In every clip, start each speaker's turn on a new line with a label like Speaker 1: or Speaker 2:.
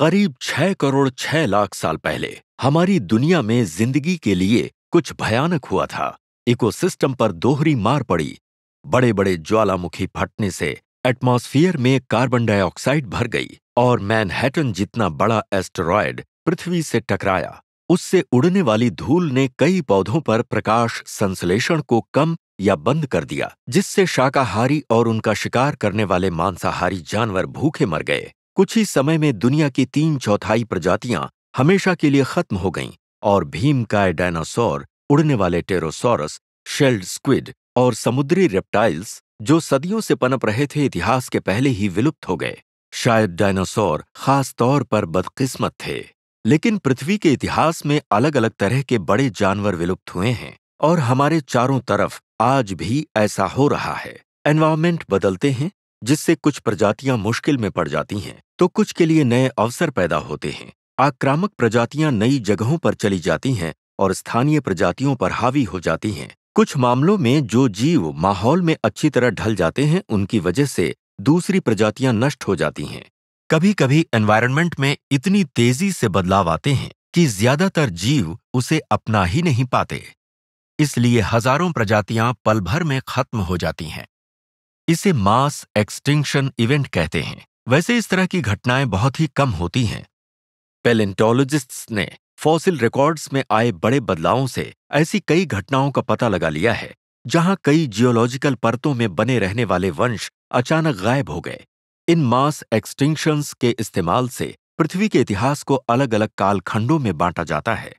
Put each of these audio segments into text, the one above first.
Speaker 1: करीब छह करोड़ छह लाख साल पहले हमारी दुनिया में जिंदगी के लिए कुछ भयानक हुआ था इकोसिस्टम पर दोहरी मार पड़ी बड़े बड़े ज्वालामुखी फटने से एटमॉस्फेयर में कार्बन डाइऑक्साइड भर गई और मैनहैटन जितना बड़ा एस्टेरॉयड पृथ्वी से टकराया उससे उड़ने वाली धूल ने कई पौधों पर प्रकाश संश्लेषण को कम या बंद कर दिया जिससे शाकाहारी और उनका शिकार करने वाले मांसाहारी जानवर भूखे मर गए कुछ ही समय में दुनिया की तीन चौथाई प्रजातियां हमेशा के लिए खत्म हो गईं और भीमकाय डायनासोर उड़ने वाले टेरोसोरस शेल्ड स्क्विड और समुद्री रेप्टाइल्स जो सदियों से पनप रहे थे इतिहास के पहले ही विलुप्त हो गए शायद डायनासोर खास तौर पर बदकिस्मत थे लेकिन पृथ्वी के इतिहास में अलग अलग तरह के बड़े जानवर विलुप्त हुए हैं और हमारे चारों तरफ आज भी ऐसा हो रहा है एनवायरमेंट बदलते हैं जिससे कुछ प्रजातियां मुश्किल में पड़ जाती हैं तो कुछ के लिए नए अवसर पैदा होते हैं आक्रामक प्रजातियां नई जगहों पर चली जाती हैं और स्थानीय प्रजातियों पर हावी हो जाती हैं कुछ मामलों में जो जीव माहौल में अच्छी तरह ढल जाते हैं उनकी वजह से दूसरी प्रजातियां नष्ट हो जाती हैं कभी कभी एनवायरमेंट में इतनी तेजी से बदलाव आते हैं कि ज्यादातर जीव उसे अपना ही नहीं पाते इसलिए हजारों प्रजातियां पल भर में खत्म हो जाती हैं इसे मास एक्सटिंक्शन इवेंट कहते हैं वैसे इस तरह की घटनाएं बहुत ही कम होती हैं पेलेंटोलॉजिस्ट्स ने फॉसिल रिकॉर्ड्स में आए बड़े बदलावों से ऐसी कई घटनाओं का पता लगा लिया है जहां कई जियोलॉजिकल परतों में बने रहने वाले वंश अचानक गायब हो गए इन मास एक्सटिंक्शंस के इस्तेमाल से पृथ्वी के इतिहास को अलग अलग कालखंडों में बांटा जाता है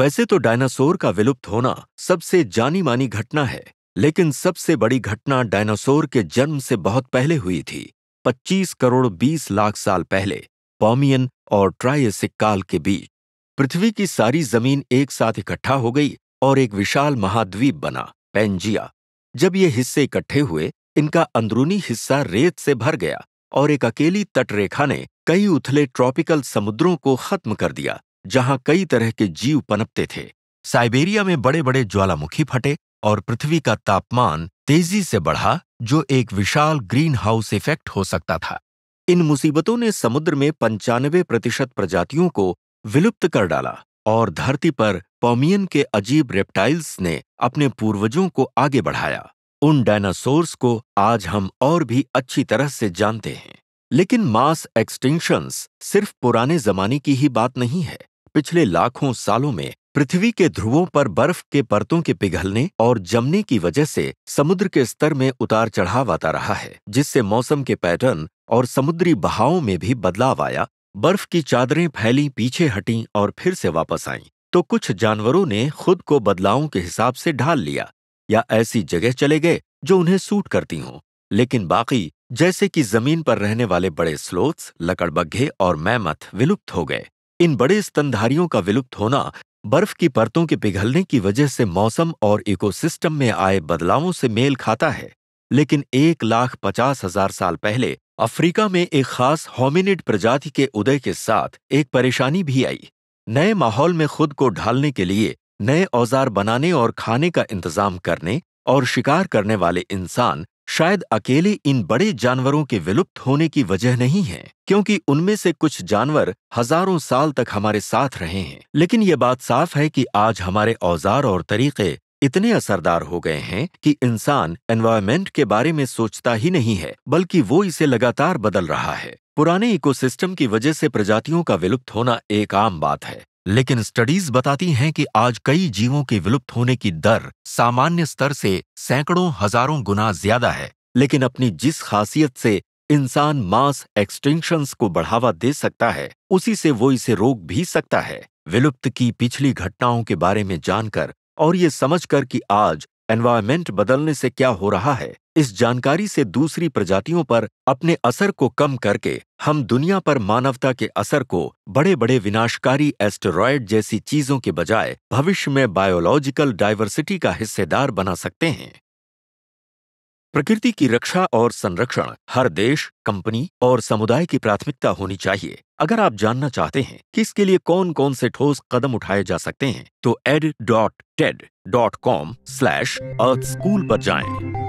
Speaker 1: वैसे तो डायनासोर का विलुप्त होना सबसे जानी मानी घटना है लेकिन सबसे बड़ी घटना डायनासोर के जन्म से बहुत पहले हुई थी 25 करोड़ 20 लाख साल पहले पॉमियन और ट्रायसिक काल के बीच पृथ्वी की सारी जमीन एक साथ इकट्ठा हो गई और एक विशाल महाद्वीप बना पेंजिया जब ये हिस्से इकट्ठे हुए इनका अंदरूनी हिस्सा रेत से भर गया और एक अकेली तटरेखा ने कई उथले ट्रॉपिकल समुद्रों को खत्म कर दिया जहां कई तरह के जीव पनपते थे साइबेरिया में बड़े बड़े ज्वालामुखी फटे और पृथ्वी का तापमान तेजी से बढ़ा जो एक विशाल ग्रीन हाउस इफेक्ट हो सकता था इन मुसीबतों ने समुद्र में पंचानवे प्रतिशत प्रजातियों को विलुप्त कर डाला और धरती पर पोमियन के अजीब रेप्टाइल्स ने अपने पूर्वजों को आगे बढ़ाया उन डायनासोर्स को आज हम और भी अच्छी तरह से जानते हैं लेकिन मास एक्सटिंक्शंस सिर्फ पुराने जमाने की ही बात नहीं है पिछले लाखों सालों में पृथ्वी के ध्रुवों पर बर्फ के परतों के पिघलने और जमने की वजह से समुद्र के स्तर में उतार चढ़ाव आता रहा है जिससे मौसम के पैटर्न और समुद्री बहावों में भी बदलाव आया बर्फ की चादरें फैली पीछे हटी और फिर से वापस आईं तो कुछ जानवरों ने खुद को बदलावों के हिसाब से ढाल लिया या ऐसी जगह चले गए जो उन्हें सूट करती हों लेकिन बाकी जैसे कि जमीन पर रहने वाले बड़े स्लोथ्स लकड़बग्घे और मैमथ विलुप्त हो गए इन बड़े स्तनधारियों का विलुप्त होना बर्फ की परतों के पिघलने की वजह से मौसम और इकोसिस्टम में आए बदलावों से मेल खाता है लेकिन एक लाख पचास हजार साल पहले अफ्रीका में एक खास होमिनिड प्रजाति के उदय के साथ एक परेशानी भी आई नए माहौल में खुद को ढालने के लिए नए औजार बनाने और खाने का इंतजाम करने और शिकार करने वाले इंसान शायद अकेले इन बड़े जानवरों के विलुप्त होने की वजह नहीं है क्योंकि उनमें से कुछ जानवर हजारों साल तक हमारे साथ रहे हैं लेकिन ये बात साफ है कि आज हमारे औजार और तरीके इतने असरदार हो गए हैं कि इंसान एनवायरमेंट के बारे में सोचता ही नहीं है बल्कि वो इसे लगातार बदल रहा है पुराने इकोसिस्टम की वजह से प्रजातियों का विलुप्त होना एक आम बात है लेकिन स्टडीज बताती हैं कि आज कई जीवों के विलुप्त होने की दर सामान्य स्तर से सैकड़ों हजारों गुना ज्यादा है लेकिन अपनी जिस खासियत से इंसान मास एक्सटेंशंस को बढ़ावा दे सकता है उसी से वो इसे रोक भी सकता है विलुप्त की पिछली घटनाओं के बारे में जानकर और ये समझकर कि आज एनवायरमेंट बदलने से क्या हो रहा है इस जानकारी से दूसरी प्रजातियों पर अपने असर को कम करके हम दुनिया पर मानवता के असर को बड़े बड़े विनाशकारी एस्टेरॉयड जैसी चीजों के बजाय भविष्य में बायोलॉजिकल डायवर्सिटी का हिस्सेदार बना सकते हैं प्रकृति की रक्षा और संरक्षण हर देश कंपनी और समुदाय की प्राथमिकता होनी चाहिए अगर आप जानना चाहते हैं कि इसके लिए कौन कौन से ठोस कदम उठाए जा सकते हैं तो ed dot TED dot com slash earth school पर जाएं।